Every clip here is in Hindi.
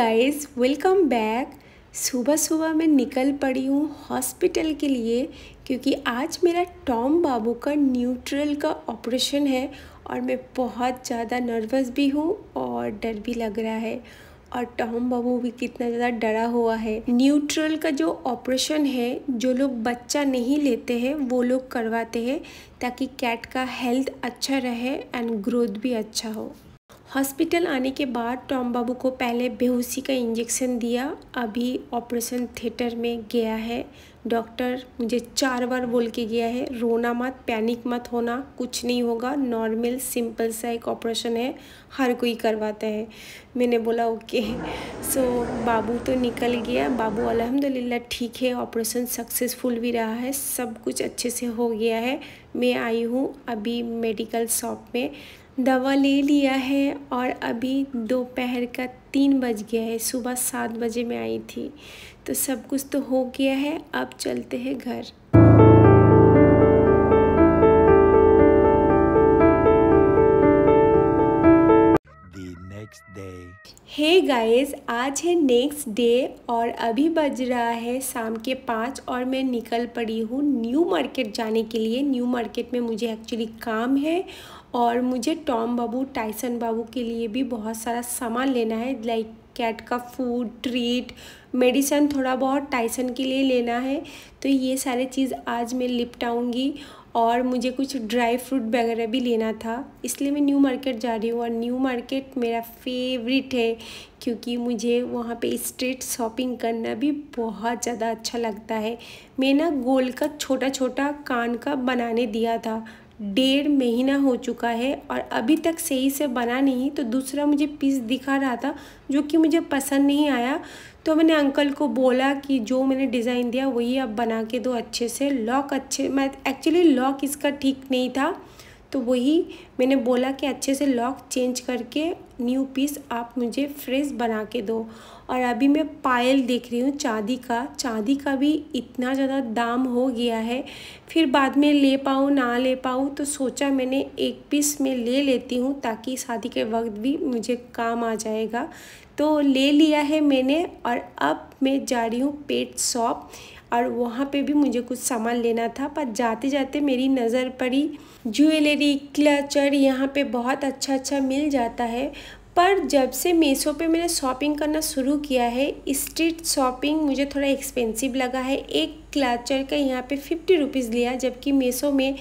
गाइस वेलकम बैक सुबह सुबह मैं निकल पड़ी हूँ हॉस्पिटल के लिए क्योंकि आज मेरा टॉम बाबू का न्यूट्रल का ऑपरेशन है और मैं बहुत ज़्यादा नर्वस भी हूँ और डर भी लग रहा है और टॉम बाबू भी कितना ज़्यादा डरा हुआ है न्यूट्रल का जो ऑपरेशन है जो लोग बच्चा नहीं लेते हैं वो लोग करवाते हैं ताकि कैट का हेल्थ अच्छा रहे एंड ग्रोथ भी अच्छा हो हॉस्पिटल आने के बाद टॉम बाबू को पहले बेहोशी का इंजेक्शन दिया अभी ऑपरेशन थिएटर में गया है डॉक्टर मुझे चार बार बोल के गया है रोना मत पैनिक मत होना कुछ नहीं होगा नॉर्मल सिंपल सा एक ऑपरेशन है हर कोई करवाता है मैंने बोला ओके सो so, बाबू तो निकल गया बाबू अलहमदिल्ला ठीक है ऑपरेशन सक्सेसफुल भी रहा है सब कुछ अच्छे से हो गया है मैं आई हूँ अभी मेडिकल शॉप में दवा ले लिया है और अभी दोपहर का तीन बज गया है सुबह सात बजे मैं आई थी तो सब कुछ तो हो गया है अब चलते हैं घर हे गाइस hey आज है नेक्स्ट डे और अभी बज रहा है शाम के पाँच और मैं निकल पड़ी हूँ न्यू मार्केट जाने के लिए न्यू मार्केट में मुझे एक्चुअली काम है और मुझे टॉम बाबू टाइसन बाबू के लिए भी बहुत सारा सामान लेना है लाइक कैट का फूड ट्रीट मेडिसन थोड़ा बहुत टाइसन के लिए लेना है तो ये सारे चीज़ आज मैं लिपटाऊँगी और मुझे कुछ ड्राई फ्रूट वगैरह भी लेना था इसलिए मैं न्यू मार्केट जा रही हूँ और न्यू मार्केट मेरा फेवरेट है क्योंकि मुझे वहाँ पे स्ट्रीट शॉपिंग करना भी बहुत ज़्यादा अच्छा लगता है मैं ना गोल का छोटा छोटा कान का बनाने दिया था डेढ़ महीना हो चुका है और अभी तक सही से बना नहीं तो दूसरा मुझे पीस दिखा रहा था जो कि मुझे पसंद नहीं आया तो मैंने अंकल को बोला कि जो मैंने डिज़ाइन दिया वही आप बना के दो अच्छे से लॉक अच्छे मैं एक्चुअली लॉक इसका ठीक नहीं था तो वही मैंने बोला कि अच्छे से लॉक चेंज करके न्यू पीस आप मुझे फ्रेश बना के दो और अभी मैं पायल देख रही हूँ चांदी का चांदी का भी इतना ज़्यादा दाम हो गया है फिर बाद में ले पाऊँ ना ले पाऊँ तो सोचा मैंने एक पीस में ले लेती हूँ ताकि शादी के वक्त भी मुझे काम आ जाएगा तो ले लिया है मैंने और अब मैं जा रही हूँ पेट शॉप और वहाँ पे भी मुझे कुछ सामान लेना था पर जाते जाते मेरी नज़र पड़ी ज्वेलरी क्लचर यहाँ पे बहुत अच्छा अच्छा मिल जाता है पर जब से मीशो पे मैंने शॉपिंग करना शुरू किया है स्ट्रीट शॉपिंग मुझे थोड़ा एक्सपेंसिव लगा है एक क्लाचर का यहाँ पे फिफ्टी रुपीज़ लिया जबकि मीशो में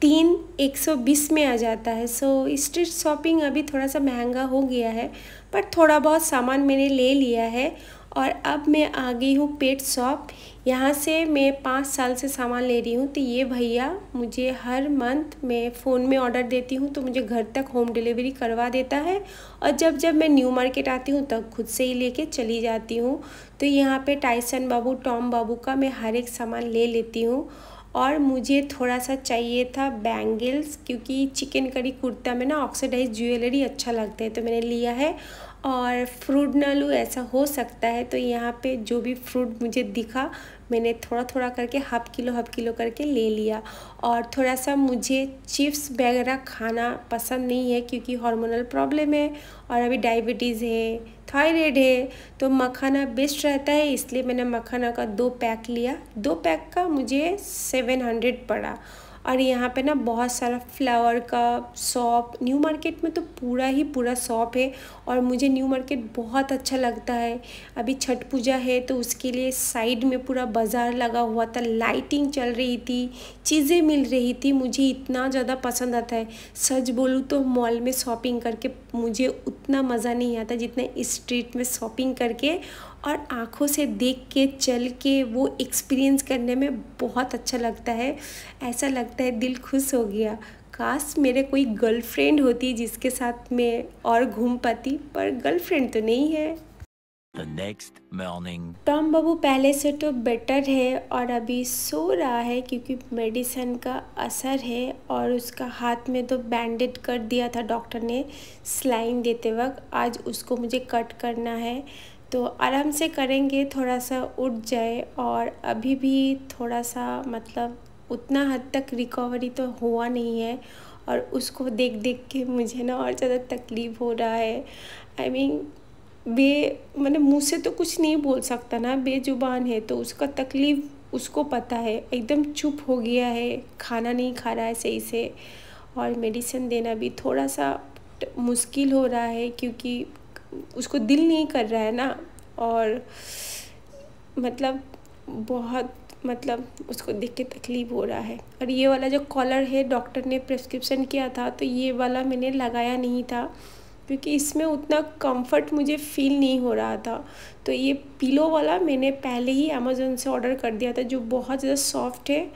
तीन एक सौ बीस में आ जाता है सो स्ट्रीट शॉपिंग अभी थोड़ा सा महंगा हो गया है पर थोड़ा बहुत सामान मैंने ले लिया है और अब मैं आ गई हूँ पेट शॉप यहाँ से मैं पाँच साल से सामान ले रही हूँ तो ये भैया मुझे हर मंथ मैं फ़ोन में ऑर्डर देती हूँ तो मुझे घर तक होम डिलीवरी करवा देता है और जब जब मैं न्यू मार्केट आती हूँ तब खुद से ही लेके चली जाती हूँ तो यहाँ पे टाइसन बाबू टॉम बाबू का मैं हर एक सामान ले लेती हूँ और मुझे थोड़ा सा चाहिए था बैंगल्स क्योंकि चिकन करी कुर्ता में ना ऑक्सीडाइज ज्वेलरी अच्छा लगता है तो मैंने लिया है और फ्रूट ना ऐसा हो सकता है तो यहाँ पे जो भी फ्रूट मुझे दिखा मैंने थोड़ा थोड़ा करके हाफ़ किलो हाफ़ किलो करके ले लिया और थोड़ा सा मुझे चिप्स वगैरह खाना पसंद नहीं है क्योंकि हार्मोनल प्रॉब्लम है और अभी डायबिटीज़ है थायराइड है तो मखाना बेस्ट रहता है इसलिए मैंने मखाना का दो पैक लिया दो पैक का मुझे सेवन हंड्रेड पड़ा और यहाँ पे ना बहुत सारा फ्लावर का शॉप न्यू मार्केट में तो पूरा ही पूरा शॉप है और मुझे न्यू मार्केट बहुत अच्छा लगता है अभी छठ पूजा है तो उसके लिए साइड में पूरा बाज़ार लगा हुआ था लाइटिंग चल रही थी चीज़ें मिल रही थी मुझे इतना ज़्यादा पसंद आता है सच बोलूँ तो मॉल में शॉपिंग करके मुझे उतना मज़ा नहीं आता जितना स्ट्रीट में शॉपिंग करके और आँखों से देख के चल के वो एक्सपीरियंस करने में बहुत अच्छा लगता है ऐसा लगता है दिल खुश हो गया काश मेरे कोई गर्लफ्रेंड होती जिसके साथ मैं और घूम पाती पर गर्लफ्रेंड तो नहीं है The next टॉम बाबू पहले से तो बेटर है और अभी सो रहा है क्योंकि मेडिसिन का असर है और उसका हाथ में तो बैंडेड कर दिया था डॉक्टर ने स्लाइन देते वक्त आज उसको मुझे कट करना है तो आराम से करेंगे थोड़ा सा उठ जाए और अभी भी थोड़ा सा मतलब उतना हद तक रिकवरी तो हुआ नहीं है और उसको देख देख के मुझे ना और ज़्यादा तकलीफ़ हो रहा है आई I मीन mean, बे मैंने मतलब मुँह से तो कुछ नहीं बोल सकता ना बेजुबान है तो उसका तकलीफ़ उसको पता है एकदम चुप हो गया है खाना नहीं खा रहा है सही से और मेडिसिन देना भी थोड़ा सा मुश्किल हो रहा है क्योंकि उसको दिल नहीं कर रहा है ना और मतलब बहुत मतलब उसको देख के तकलीफ़ हो रहा है और ये वाला जो कॉलर है डॉक्टर ने प्रिस्क्रिप्शन किया था तो ये वाला मैंने लगाया नहीं था क्योंकि इसमें उतना कंफर्ट मुझे फील नहीं हो रहा था तो ये पिलो वाला मैंने पहले ही अमेजोन से ऑर्डर कर दिया था जो बहुत ज़्यादा सॉफ्ट है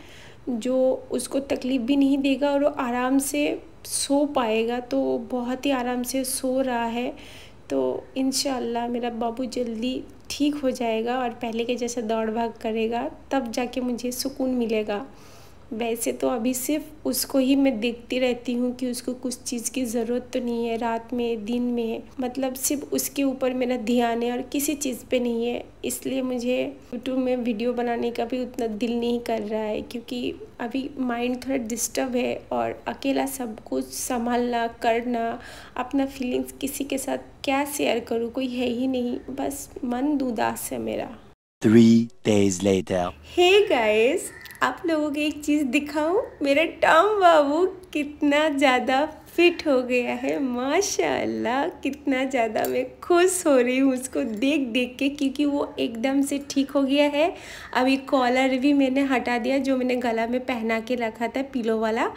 जो उसको तकलीफ़ भी नहीं देगा और वो आराम से सो पाएगा तो बहुत ही आराम से सो रहा है तो इन मेरा बाबू जल्दी ठीक हो जाएगा और पहले के जैसा दौड़ भाग करेगा तब जाके मुझे सुकून मिलेगा वैसे तो अभी सिर्फ उसको ही मैं देखती रहती हूँ कि उसको कुछ चीज़ की ज़रूरत तो नहीं है रात में दिन में मतलब सिर्फ उसके ऊपर मेरा ध्यान है और किसी चीज़ पे नहीं है इसलिए मुझे यूट्यूब में वीडियो बनाने का भी उतना दिल नहीं कर रहा है क्योंकि अभी माइंड थोड़ा डिस्टर्ब है और अकेला सब कुछ संभालना करना अपना फीलिंग्स किसी के साथ क्या शेयर करूँ कोई है ही नहीं बस मन उदास है मेरा Three days later. Hey guys, आप लोगों को एक चीज़ दिखाऊं मेरा टॉम बाबू कितना ज़्यादा फिट हो गया है माशाल्लाह कितना ज़्यादा मैं खुश हो रही हूँ उसको देख देख के क्योंकि वो एकदम से ठीक हो गया है अभी कॉलर भी मैंने हटा दिया जो मैंने गला में पहना के रखा था पीलो वाला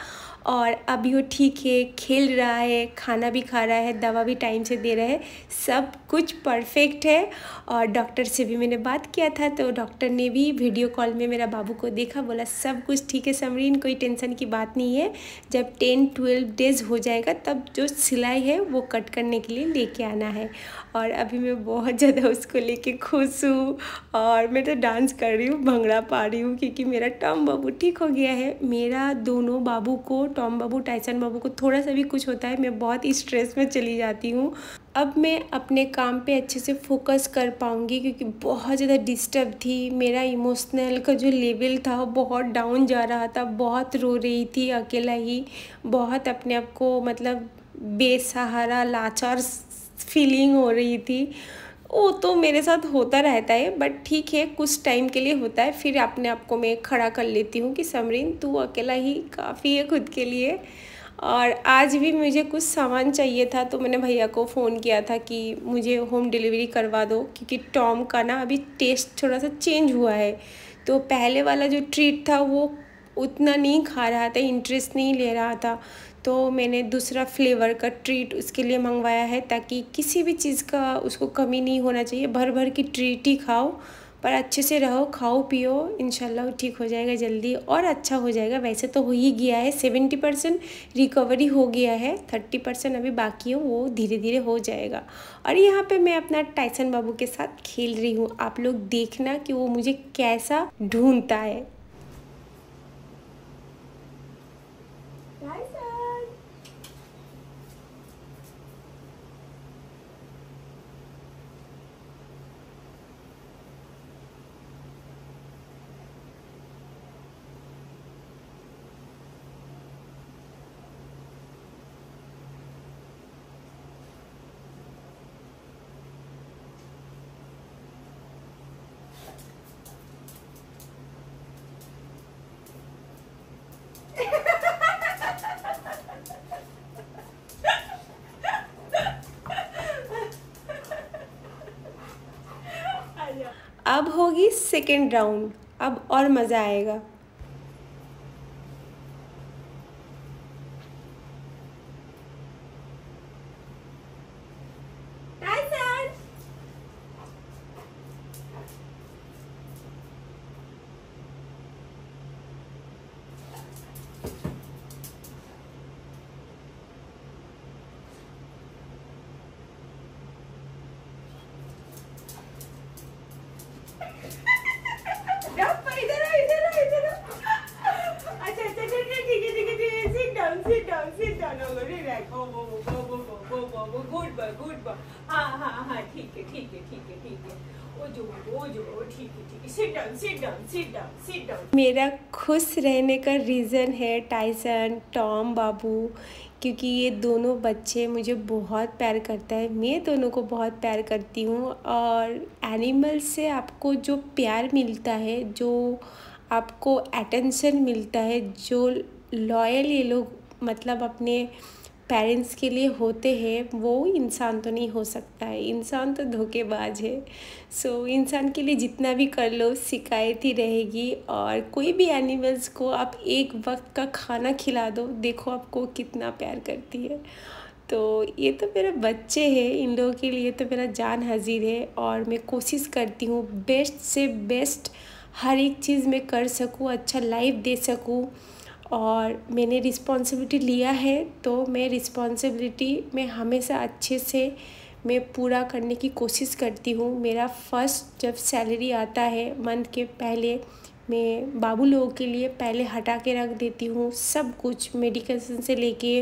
और अभी वो ठीक है खेल रहा है खाना भी खा रहा है दवा भी टाइम से दे रहा है सब कुछ परफेक्ट है और डॉक्टर से भी मैंने बात किया था तो डॉक्टर ने भी वीडियो कॉल में मेरा बाबू को देखा बोला सब कुछ ठीक है समरीन कोई टेंशन की बात नहीं है जब टेन ट्वेल्व डेज हो जाएगा तब जो सिलाई है वो कट करने के लिए लेके आना है और अभी मैं बहुत ज़्यादा उसको लेके खुश हूँ और मैं तो डांस कर रही हूँ भंगड़ा पा रही हूँ क्योंकि मेरा टॉम बाबू ठीक हो गया है मेरा दोनों बाबू को टॉम बाबू टाइसन बाबू को थोड़ा सा भी कुछ होता है मैं बहुत स्ट्रेस में चली जाती हूँ अब मैं अपने काम पे अच्छे से फोकस कर पाऊँगी क्योंकि बहुत ज़्यादा डिस्टर्ब थी मेरा इमोशनल का जो लेवल था वो बहुत डाउन जा रहा था बहुत रो रही थी अकेला ही बहुत अपने आप को मतलब बेसहारा लाचार फीलिंग हो रही थी वो तो मेरे साथ होता रहता है बट ठीक है कुछ टाइम के लिए होता है फिर अपने आप को मैं खड़ा कर लेती हूँ कि समरीन तू अकेला ही काफ़ी है खुद के लिए और आज भी मुझे कुछ सामान चाहिए था तो मैंने भैया को फ़ोन किया था कि मुझे होम डिलीवरी करवा दो क्योंकि टॉम का ना अभी टेस्ट थोड़ा सा चेंज हुआ है तो पहले वाला जो ट्रीट था वो उतना नहीं खा रहा था इंटरेस्ट नहीं ले रहा था तो मैंने दूसरा फ्लेवर का ट्रीट उसके लिए मंगवाया है ताकि किसी भी चीज़ का उसको कमी नहीं होना चाहिए भर भर की ट्रीट ही खाओ पर अच्छे से रहो खाओ पियो इनशाला ठीक हो जाएगा जल्दी और अच्छा हो जाएगा वैसे तो हो ही गया है सेवेंटी परसेंट रिकवरी हो गया है थर्टी परसेंट अभी बाकी हो वो धीरे धीरे हो जाएगा और यहाँ पे मैं अपना टाइसन बाबू के साथ खेल रही हूँ आप लोग देखना कि वो मुझे कैसा ढूंढता है अब होगी सेकेंड राउंड अब और मज़ा आएगा मेरा खुश रहने का रीज़न है टाइसन टॉम बाबू क्योंकि ये दोनों बच्चे मुझे बहुत प्यार करता है मैं दोनों को बहुत प्यार करती हूँ और एनिमल से आपको जो प्यार मिलता है जो आपको अटेंशन मिलता है जो लॉयल ये लोग मतलब अपने पेरेंट्स के लिए होते हैं वो इंसान तो नहीं हो सकता है इंसान तो धोखेबाज है सो so, इंसान के लिए जितना भी कर लो शिकायत ही रहेगी और कोई भी एनिमल्स को आप एक वक्त का खाना खिला दो देखो आपको कितना प्यार करती है तो ये तो मेरे बच्चे हैं इन लोगों के लिए तो मेरा जान हाजिर है और मैं कोशिश करती हूँ बेस्ट से बेस्ट हर एक चीज़ मैं कर सकूँ अच्छा लाइफ दे सकूँ और मैंने रिस्पॉन्सिबिलिटी लिया है तो मैं रिस्पॉन्सिबिलिटी में हमेशा अच्छे से मैं पूरा करने की कोशिश करती हूँ मेरा फर्स्ट जब सैलरी आता है मंथ के पहले मैं बाबू लोगों के लिए पहले हटा के रख देती हूँ सब कुछ मेडिकेशन से लेके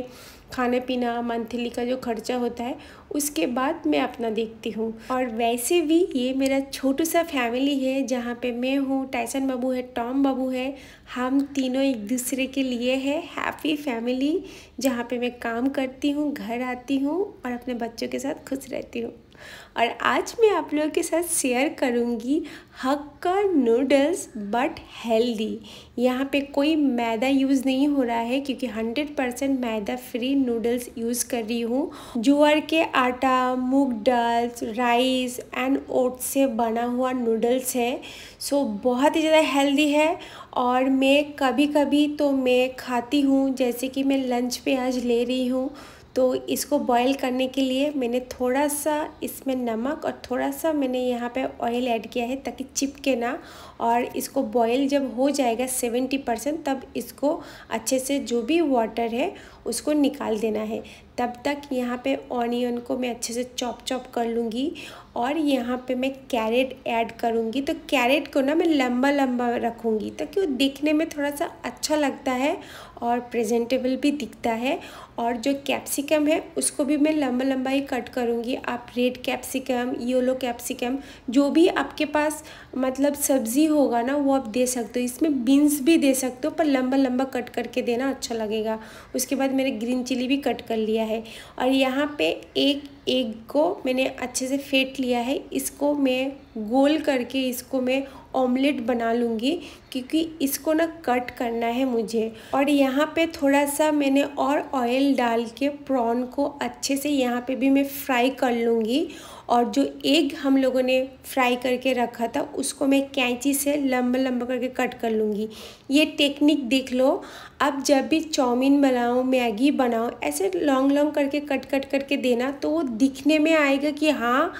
खाना पीना मंथली का जो खर्चा होता है उसके बाद मैं अपना देखती हूँ और वैसे भी ये मेरा छोटू सा फैमिली है जहाँ पे मैं हूँ टाइसन बाबू है टॉम बाबू है हम तीनों एक दूसरे के लिए है हैप्पी फैमिली जहाँ पे मैं काम करती हूँ घर आती हूँ और अपने बच्चों के साथ खुश रहती हूँ और आज मैं आप लोगों के साथ शेयर करूँगी हक्का नूडल्स बट हेल्दी यहाँ पे कोई मैदा यूज़ नहीं हो रहा है क्योंकि 100 percent maida free noodles use कर रही हूँ जुअर के आटा मूग दाल राइस एंड ओट्स से बना हुआ नूडल्स है सो बहुत ही ज़्यादा हेल्दी है और मैं कभी कभी तो मैं खाती हूँ जैसे कि मैं लंच पे आज ले रही हूँ तो इसको बॉईल करने के लिए मैंने थोड़ा सा इसमें नमक और थोड़ा सा मैंने यहाँ पे ऑयल ऐड किया है ताकि चिपके ना और इसको बॉयल जब हो जाएगा सेवेंटी परसेंट तब इसको अच्छे से जो भी वाटर है उसको निकाल देना है तब तक यहाँ पे ऑनियन को मैं अच्छे से चॉप चॉप कर लूँगी और यहाँ पे मैं कैरेट ऐड करूँगी तो कैरेट को ना मैं लंबा लंबा रखूँगी ताकि वो देखने में थोड़ा सा अच्छा लगता है और प्रेजेंटेबल भी दिखता है और जो कैप्सिकम है उसको भी मैं लंबा लंबा ही कट करूँगी आप रेड कैप्सिकम येलो कैप्सिकम जो भी आपके पास मतलब सब्ज़ी होगा ना वो आप दे सकते हो इसमें बीन्स भी दे सकते हो पर लंबा लंबा कट करके देना अच्छा लगेगा उसके बाद मैंने ग्रीन चिली भी कट कर लिया है और यहाँ पे एक एग को मैंने अच्छे से फेंट लिया है इसको मैं गोल करके इसको मैं ऑमलेट बना लूँगी क्योंकि इसको ना कट करना है मुझे और यहाँ पे थोड़ा सा मैंने और ऑयल डाल के प्रॉन को अच्छे से यहाँ पे भी मैं फ्राई कर लूँगी और जो एग हम लोगों ने फ्राई करके रखा था उसको मैं कैंची से लंबा लंबा करके कट कर लूँगी ये टेक्निक देख लो अब जब भी चाउमीन बनाओ मैगी बनाओ ऐसे लॉन्ग लॉन्ग करके कट कट करके देना तो वो दिखने में आएगा कि हाँ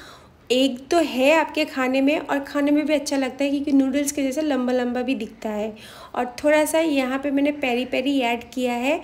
एक तो है आपके खाने में और खाने में भी अच्छा लगता है क्योंकि नूडल्स के जैसे लंबा लंबा भी दिखता है और थोड़ा सा यहाँ पे मैंने पेरी पेरी ऐड किया है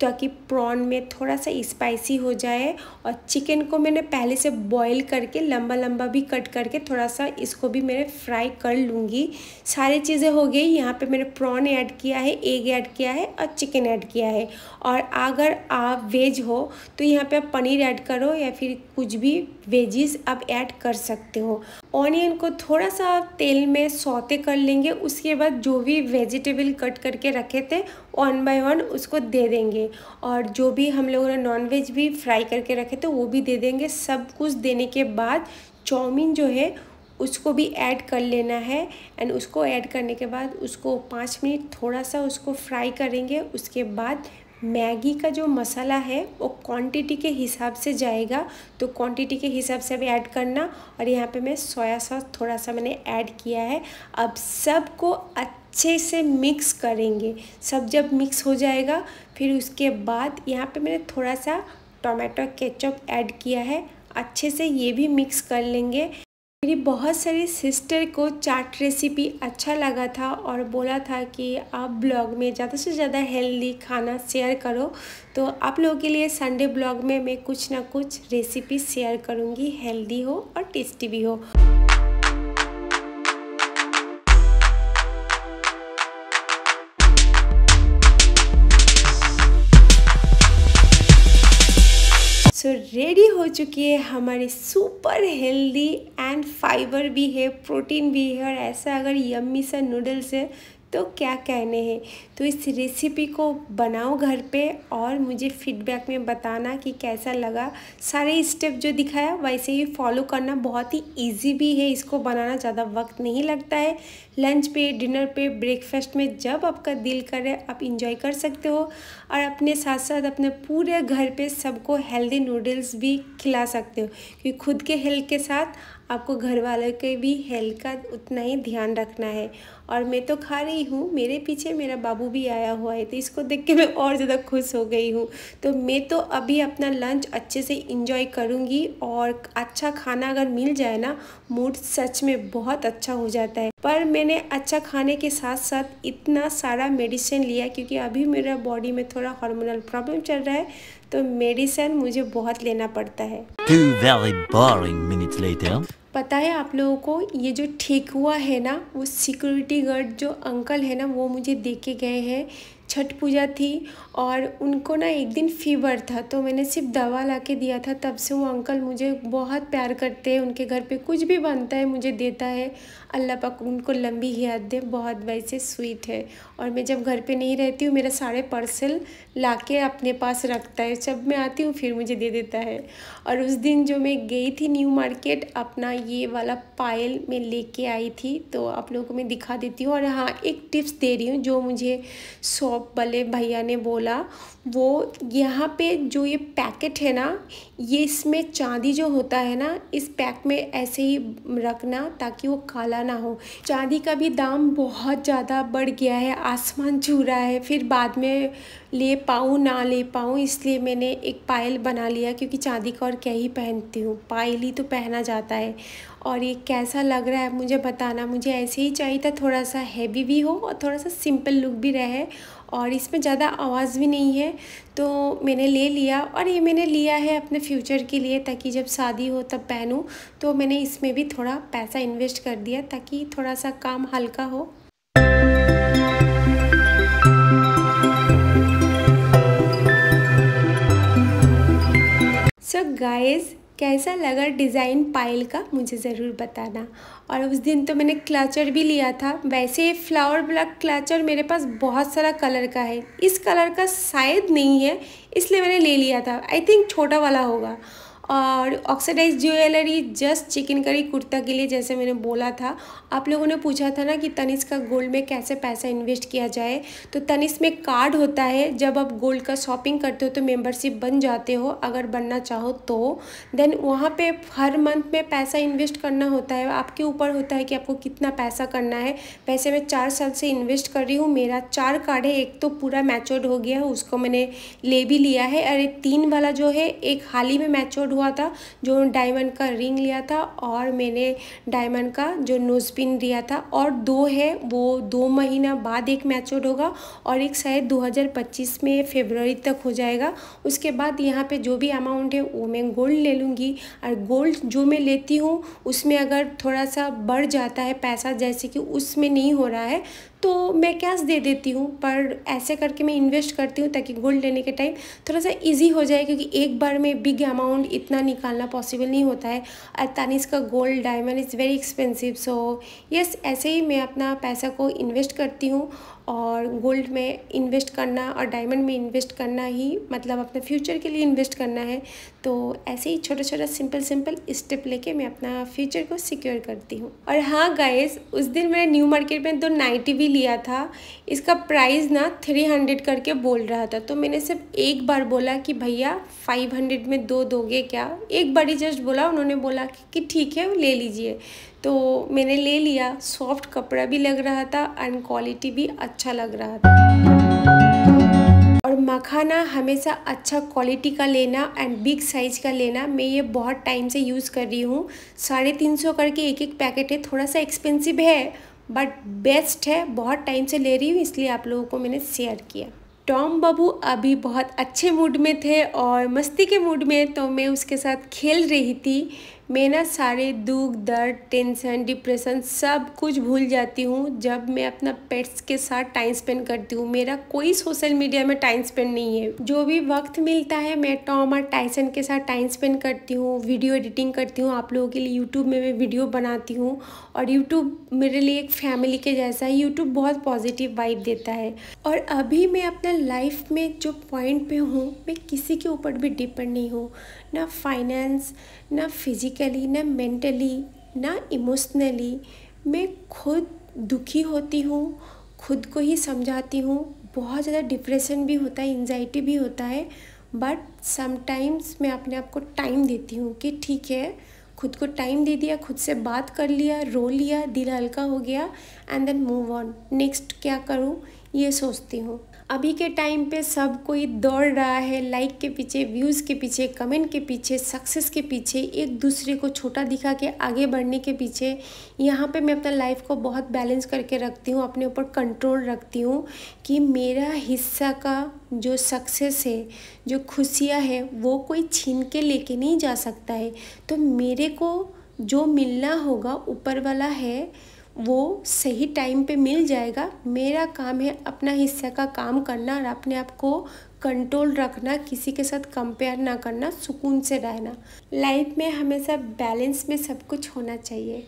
ताकि प्रॉन में थोड़ा सा स्पाइसी हो जाए और चिकन को मैंने पहले से बॉईल करके लंबा लंबा भी कट करके थोड़ा सा इसको भी मैंने फ्राई कर लूँगी सारी चीज़ें हो गई यहाँ पे मैंने प्रॉन ऐड किया है एग ऐड किया है और चिकन ऐड किया है और अगर आप वेज हो तो यहाँ पे आप पनीर ऐड करो या फिर कुछ भी वेजीज आप ऐड कर सकते हो ऑनियन को थोड़ा सा तेल में सौते कर लेंगे उसके बाद जो भी वेजिटेबल कट करके रखे थे वन बाय वन उसको दे देंगे और जो भी हम लोगों ने नॉन वेज भी फ्राई करके रखे थे वो भी दे देंगे सब कुछ देने के बाद चाउमीन जो है उसको भी ऐड कर लेना है एंड उसको ऐड करने के बाद उसको पाँच मिनट थोड़ा सा उसको फ्राई करेंगे उसके बाद मैगी का जो मसाला है वो क्वांटिटी के हिसाब से जाएगा तो क्वांटिटी के हिसाब से अभी ऐड करना और यहाँ पे मैं सोया सॉस थोड़ा सा मैंने ऐड किया है अब सबको अच्छे से मिक्स करेंगे सब जब मिक्स हो जाएगा फिर उसके बाद यहाँ पे मैंने थोड़ा सा टोमेटो केचप ऐड किया है अच्छे से ये भी मिक्स कर लेंगे मेरी बहुत सारी सिस्टर को चाट रेसिपी अच्छा लगा था और बोला था कि आप ब्लॉग में ज़्यादा से ज़्यादा हेल्दी खाना शेयर करो तो आप लोगों के लिए संडे ब्लॉग में मैं कुछ ना कुछ रेसिपी शेयर करूँगी हेल्दी हो और टेस्टी भी हो सो so, रेडी हो चुकी है हमारी सुपर हेल्दी एंड फाइबर भी है प्रोटीन भी है और ऐसा अगर यम्मी सा नूडल्स है तो क्या कहने हैं तो इस रेसिपी को बनाओ घर पे और मुझे फीडबैक में बताना कि कैसा लगा सारे स्टेप जो दिखाया वैसे ही फॉलो करना बहुत ही इजी भी है इसको बनाना ज़्यादा वक्त नहीं लगता है लंच पे डिनर पे ब्रेकफास्ट में जब आपका दिल करे आप इंजॉय कर सकते हो और अपने साथ साथ अपने पूरे घर पे सबको हेल्दी नूडल्स भी खिला सकते हो क्योंकि खुद के हेल्थ के साथ आपको घर वालों के भी हेल्थ का उतना ही ध्यान रखना है और मैं तो खा रही हूँ मेरे पीछे मेरा बाबू भी आया हुआ है तो इसको देख के मैं और ज़्यादा खुश हो गई हूँ तो मैं तो अभी अपना लंच अच्छे से इंजॉय करूँगी और अच्छा खाना अगर मिल जाए ना मूड सच में बहुत अच्छा हो जाता है पर मैंने अच्छा खाने के साथ साथ इतना सारा मेडिसिन लिया क्योंकि अभी मेरा बॉडी में थोड़ा हार्मोनल प्रॉब्लम चल रहा है तो मेडिसिन मुझे बहुत लेना पड़ता है पता है आप लोगों को ये जो ठीक हुआ है ना वो सिक्योरिटी गार्ड जो अंकल है ना वो मुझे दे के गए हैं छठ पूजा थी और उनको ना एक दिन फीवर था तो मैंने सिर्फ दवा ला के दिया था तब से वो अंकल मुझे बहुत प्यार करते हैं उनके घर पे कुछ भी बनता है मुझे देता है अल्लाह पाक उनको लंबी हयात दे बहुत वैसे स्वीट है और मैं जब घर पे नहीं रहती हूँ मेरा सारे पार्सल ला के अपने पास रखता है जब मैं आती हूँ फिर मुझे दे देता है और उस दिन जो मैं गई थी न्यू मार्केट अपना ये वाला पायल मैं ले आई थी तो आप लोगों को मैं दिखा देती हूँ और हाँ एक टिप्स दे रही हूँ जो मुझे सौ शॉप वाले भैया ने बोला वो यहाँ पे जो ये पैकेट है ना ये इसमें चांदी जो होता है ना इस पैक में ऐसे ही रखना ताकि वो काला ना हो चांदी का भी दाम बहुत ज़्यादा बढ़ गया है आसमान छू रहा है फिर बाद में ले पाऊँ ना ले पाऊँ इसलिए मैंने एक पायल बना लिया क्योंकि चांदी का और क्या ही पहनती हूँ पायल ही तो पहना जाता है और ये कैसा लग रहा है मुझे बताना मुझे ऐसे ही चाहिए था थोड़ा सा हैवी भी हो और थोड़ा सा सिंपल लुक भी रहे और इसमें ज़्यादा आवाज़ भी नहीं है तो मैंने ले लिया और ये मैंने लिया है अपने फ्यूचर के लिए ताकि जब शादी हो तब पहनूँ तो मैंने इसमें भी थोड़ा पैसा इन्वेस्ट कर दिया ताकि थोड़ा सा काम हल्का हो सो so गाइज़ कैसा लगा डिज़ाइन पायल का मुझे ज़रूर बताना और उस दिन तो मैंने क्लाचर भी लिया था वैसे फ्लावर ब्लॉक क्लाचर मेरे पास बहुत सारा कलर का है इस कलर का शायद नहीं है इसलिए मैंने ले लिया था आई थिंक छोटा वाला होगा और oxidise jewellery just chicken curry kurta के लिए जैसे मैंने बोला था आप लोगों ने पूछा था ना कि तनिस का गोल्ड में कैसे पैसा इन्वेस्ट किया जाए तो तनिस में कार्ड होता है जब आप गोल्ड का शॉपिंग करते हो तो मेम्बरशिप बन जाते हो अगर बनना चाहो तो देन वहाँ पे हर मंथ में पैसा इन्वेस्ट करना होता है आपके ऊपर होता है कि आपको कितना पैसा करना है वैसे मैं चार साल से इन्वेस्ट कर रही हूँ मेरा चार कार्ड है एक तो पूरा मैचोर्ड हो गया है उसको मैंने ले भी लिया है अरे तीन वाला जो है एक हाल ही में मैचोर्ड हुआ था जो डायमंड का रिंग लिया था और मैंने डायमंड का जो नोजपिन दिया था और दो है वो दो महीना बाद एक मैच्योर्ड होगा और एक शायद 2025 में फेबररी तक हो जाएगा उसके बाद यहाँ पे जो भी अमाउंट है वो मैं गोल्ड ले लूँगी और गोल्ड जो मैं लेती हूँ उसमें अगर थोड़ा सा बढ़ जाता है पैसा जैसे कि उसमें नहीं हो रहा है तो मैं कैश दे देती हूँ पर ऐसे करके मैं इन्वेस्ट करती हूँ ताकि गोल्ड लेने के टाइम थोड़ा सा इजी हो जाए क्योंकि एक बार में बिग अमाउंट इतना निकालना पॉसिबल नहीं होता है और तानिस का gold diamond is very expensive so yes ऐसे ही मैं अपना पैसा को इन्वेस्ट करती हूँ और गोल्ड में इन्वेस्ट करना और डायमंड में इन्वेस्ट करना ही मतलब अपने फ्यूचर के लिए इन्वेस्ट करना है तो ऐसे ही छोटा छोटा सिंपल सिंपल स्टेप लेके मैं अपना फ्यूचर को सिक्योर करती हूँ और हाँ गाइस उस दिन मैंने न्यू मार्केट में दो नाइटी भी लिया था इसका प्राइस ना थ्री हंड्रेड करके बोल रहा था तो मैंने सिर्फ एक बार बोला कि भैया फाइव हंड्रेड में दो दोगे क्या एक बार ही जस्ट बोला उन्होंने बोला कि ठीक है ले लीजिए तो मैंने ले लिया सॉफ्ट कपड़ा भी लग रहा था एंड क्वालिटी भी अच्छा लग रहा था और मखाना हमेशा अच्छा क्वालिटी का लेना एंड बिग साइज़ का लेना मैं ये बहुत टाइम से यूज़ कर रही हूँ साढ़े तीन सौ करके एक एक पैकेट है थोड़ा सा एक्सपेंसिव है बट बेस्ट है बहुत टाइम से ले रही हूँ इसलिए आप लोगों को मैंने शेयर किया टॉम बाबू अभी बहुत अच्छे मूड में थे और मस्ती के मूड में तो मैं उसके साथ खेल रही थी मेरा सारे दुख दर्द टेंशन डिप्रेशन सब कुछ भूल जाती हूँ जब मैं अपना पेट्स के साथ टाइम स्पेंड करती हूँ मेरा कोई सोशल मीडिया में टाइम स्पेंड नहीं है जो भी वक्त मिलता है मैं टॉम और टाइसन के साथ टाइम स्पेंड करती हूँ वीडियो एडिटिंग करती हूँ आप लोगों के लिए यूट्यूब में मैं वीडियो बनाती हूँ और यूट्यूब मेरे लिए एक फैमिली के जैसा है यूट्यूब बहुत पॉजिटिव वाइब देता है और अभी मैं अपना लाइफ में जो पॉइंट पर हूँ मैं किसी के ऊपर भी डिपेंड नहीं हूँ ना फाइनेंस ना फिजिक फिज़िकली ना मेंटली ना इमोशनली मैं खुद दुखी होती हूँ खुद को ही समझाती हूँ बहुत ज़्यादा डिप्रेशन भी होता है एनजाइटी भी होता है बट समटाइम्स मैं अपने आप को टाइम देती हूँ कि ठीक है खुद को टाइम दे दिया खुद से बात कर लिया रो लिया दिल हल्का हो गया and then move on next क्या करूँ ये सोचती हूँ अभी के टाइम पे सब कोई दौड़ रहा है लाइक के पीछे व्यूज़ के पीछे कमेंट के पीछे सक्सेस के पीछे एक दूसरे को छोटा दिखा के आगे बढ़ने के पीछे यहाँ पे मैं अपना लाइफ को बहुत बैलेंस करके रखती हूँ अपने ऊपर कंट्रोल रखती हूँ कि मेरा हिस्सा का जो सक्सेस है जो खुशियाँ है वो कोई छीन के लेके नहीं जा सकता है तो मेरे को जो मिलना होगा ऊपर वाला है वो सही टाइम पे मिल जाएगा मेरा काम है अपना हिस्सा का काम करना और अपने आप को कंट्रोल रखना किसी के साथ कंपेयर ना करना सुकून से रहना लाइफ में हमेशा बैलेंस में सब कुछ होना चाहिए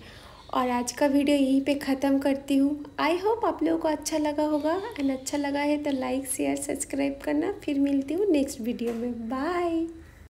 और आज का वीडियो यहीं पे ख़त्म करती हूँ आई होप आप लोगों को अच्छा लगा होगा एंड अच्छा लगा है तो लाइक शेयर सब्सक्राइब करना फिर मिलती हूँ नेक्स्ट वीडियो में बाय